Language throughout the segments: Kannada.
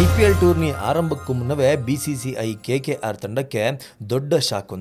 ಐಪಿಎಲ್ ಟೂರ್ನಿ ಆರಂಭಕ್ಕೂ ಮುನ್ನವೇ ಬಿಸಿಸಿಐ ಆರ್ ತಂಡಕ್ಕೆ ದೊಡ್ಡ ಶಾಕ್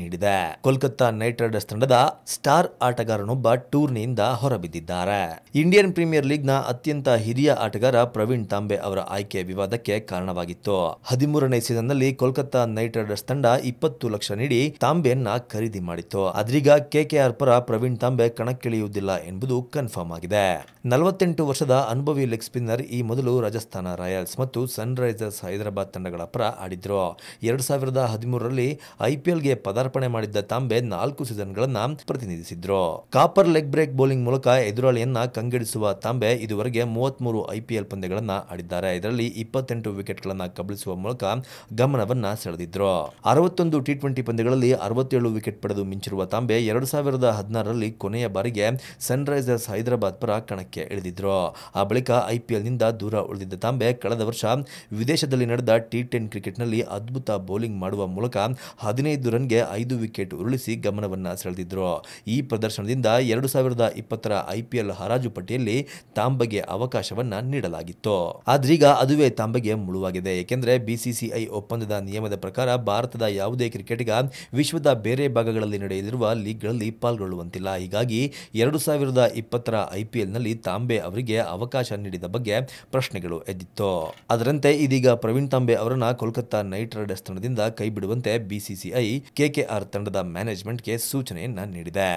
ನೀಡಿದೆ ಕೋಲ್ಕತ್ತಾ ನೈಟ್ ರೈಡರ್ಸ್ ತಂಡದ ಸ್ಟಾರ್ ಆಟಗಾರನೊಬ್ಬ ಟೂರ್ನಿಯಿಂದ ಹೊರಬಿದ್ದಿದ್ದಾರೆ ಇಂಡಿಯನ್ ಪ್ರೀಮಿಯರ್ ಲೀಗ್ನ ಅತ್ಯಂತ ಹಿರಿಯ ಆಟಗಾರ ಪ್ರವೀಣ್ ತಾಂಬೆ ಅವರ ಆಯ್ಕೆ ವಿವಾದಕ್ಕೆ ಕಾರಣವಾಗಿತ್ತು ಹದಿಮೂರನೇ ಸೀಸನ್ನಲ್ಲಿ ಕೋಲ್ಕತ್ತಾ ನೈಟ್ ರೈಡರ್ಸ್ ತಂಡ ಇಪ್ಪತ್ತು ಲಕ್ಷ ನೀಡಿ ತಾಂಬೆಯನ್ನ ಖರೀದಿ ಮಾಡಿತ್ತು ಆದ್ರೀಗ ಕೆಕೆಆರ್ ಪರ ಪ್ರವೀಣ್ ತಾಂಬೆ ಕಣಕ್ಕಿಳಿಯುವುದಿಲ್ಲ ಎಂಬುದು ಕನ್ಫರ್ಮ್ ಆಗಿದೆ ನಲವತ್ತೆಂಟು ವರ್ಷದ ಅನುಭವಿ ಲೆಗ್ ಸ್ಪಿನ್ನರ್ ಈ ಮೊದಲು ರಾಜಸ್ಥಾನ ರಾಯಲ್ಸ್ ಮತ್ತು ಮತ್ತು ಸನ್ರೈಸರ್ಸ್ ಹೈದರಾಬಾದ್ ತಂಡಗಳ ಪರ ಆಡಿದ್ರು ಎರಡು ಸಾವಿರದ ಹದಿಮೂರರಲ್ಲಿ ಐಪಿಎಲ್ಗೆ ಪದಾರ್ಪಣೆ ಮಾಡಿದ್ದ ತಾಂಬೆ ನಾಲ್ಕು ಸೀಸನ್ಗಳನ್ನು ಪ್ರತಿನಿಧಿಸಿದ್ರು ಕಾಪರ್ ಲೆಗ್ ಬ್ರೇಕ್ ಬೌಲಿಂಗ್ ಮೂಲಕ ಎದುರಾಳಿಯನ್ನ ಕಂಗೆಡಿಸುವ ತಾಂಬೆ ಇದುವರೆಗೆ ಮೂವತ್ಮೂರು ಐಪಿಎಲ್ ಪಂದ್ಯಗಳನ್ನು ಆಡಿದ್ದಾರೆ ಇದರಲ್ಲಿ ಇಪ್ಪತ್ತೆಂಟು ವಿಕೆಟ್ಗಳನ್ನು ಕಬಳಿಸುವ ಮೂಲಕ ಗಮನವನ್ನ ಸೆಳೆದಿದ್ರು ಅರವತ್ತೊಂದು ಟಿ ಟ್ವೆಂಟಿ ಪಂದ್ಯಗಳಲ್ಲಿ ಅರವತ್ತೇಳು ವಿಕೆಟ್ ಪಡೆದು ಮಿಂಚಿರುವ ತಾಂಬೆ ಎರಡು ಸಾವಿರದ ಹದಿನಾರರಲ್ಲಿ ಕೊನೆಯ ಬಾರಿಗೆ ಸನ್ರೈಸರ್ಸ್ ಹೈದರಾಬಾದ್ ಪರ ಕಣಕ್ಕೆ ಇಳಿದಿದ್ರು ಆ ಬಳಿಕ ಐಪಿಎಲ್ನಿಂದ ದೂರ ಉಳಿದಿದ್ದ ತಾಂಬೆ ಕಳೆದ ವರ್ಷ ವಿದೇಶದಲ್ಲಿ ನಡೆದ ಟಿ ಟೆನ್ ಕ್ರಿಕೆಟ್ನಲ್ಲಿ ಅದ್ಭುತ ಬೌಲಿಂಗ್ ಮಾಡುವ ಮೂಲಕ ಹದಿನೈದು ರನ್ಗೆ ಐದು ವಿಕೆಟ್ ಉರುಳಿಸಿ ಗಮನವನ್ನು ಸೆಳೆದಿದ್ದರು ಈ ಪ್ರದರ್ಶನದಿಂದ ಎರಡು ಸಾವಿರದ ಇಪ್ಪತ್ತರ ಐಪಿಎಲ್ ಹರಾಜು ಪಟ್ಟಿಯಲ್ಲಿ ತಾಂಬಗೆ ಅವಕಾಶವನ್ನು ನೀಡಲಾಗಿತ್ತು ಆದ್ರೀಗ ಅದುವೇ ತಾಂಬಗೆ ಮುಳುವಾಗಿದೆ ಏಕೆಂದರೆ ಬಿಸಿಸಿಐ ಒಪ್ಪಂದದ ನಿಯಮದ ಪ್ರಕಾರ ಭಾರತದ ಯಾವುದೇ ಕ್ರಿಕೆಟ್ಗ ವಿಶ್ವದ ಬೇರೆ ಭಾಗಗಳಲ್ಲಿ ನಡೆಯಲಿರುವ ಲೀಗ್ಗಳಲ್ಲಿ ಪಾಲ್ಗೊಳ್ಳುವಂತಿಲ್ಲ ಹೀಗಾಗಿ ಎರಡು ಸಾವಿರದ ಇಪ್ಪತ್ತರ ಐಪಿಎಲ್ನಲ್ಲಿ ತಾಂಬೆ ಅವರಿಗೆ ಅವಕಾಶ ನೀಡಿದ ಬಗ್ಗೆ ಪ್ರಶ್ನೆಗಳು ಎದ್ದಿತ್ತು ಅದರಂತೆ ಇದೀಗ ಪ್ರವೀಣ್ ತಾಂಬೆ ಅವರನ್ನ ಕೋಲ್ಕತ್ತಾ ನೈಟ್ ರೈಡರ್ಸ್ ತಂಡದಿಂದ ಕೈಬಿಡುವಂತೆ ಬಿಸಿಸಿಐ ಕೆಕೆಆರ್ ತಂಡದ ಮ್ಯಾನೇಜ್ಮೆಂಟ್ಗೆ ಸೂಚನೆಯನ್ನ ನೀಡಿದೆ